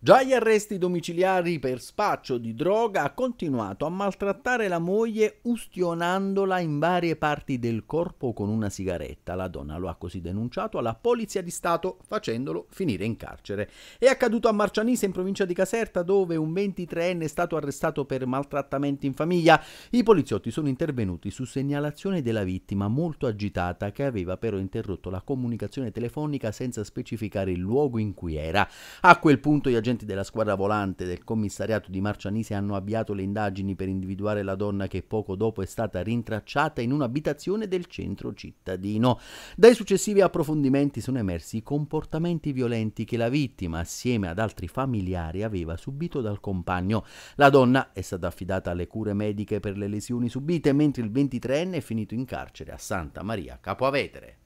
Già gli arresti domiciliari per spaccio di droga ha continuato a maltrattare la moglie ustionandola in varie parti del corpo con una sigaretta. La donna lo ha così denunciato alla Polizia di Stato facendolo finire in carcere. È accaduto a Marcianise in provincia di Caserta dove un 23enne è stato arrestato per maltrattamenti in famiglia. I poliziotti sono intervenuti su segnalazione della vittima molto agitata che aveva però interrotto la comunicazione telefonica senza specificare il luogo in cui era. A quel punto gli agenti agenti della squadra volante del commissariato di Marcianise hanno avviato le indagini per individuare la donna che poco dopo è stata rintracciata in un'abitazione del centro cittadino. Dai successivi approfondimenti sono emersi i comportamenti violenti che la vittima, assieme ad altri familiari, aveva subito dal compagno. La donna è stata affidata alle cure mediche per le lesioni subite, mentre il 23enne è finito in carcere a Santa Maria Capoavetere.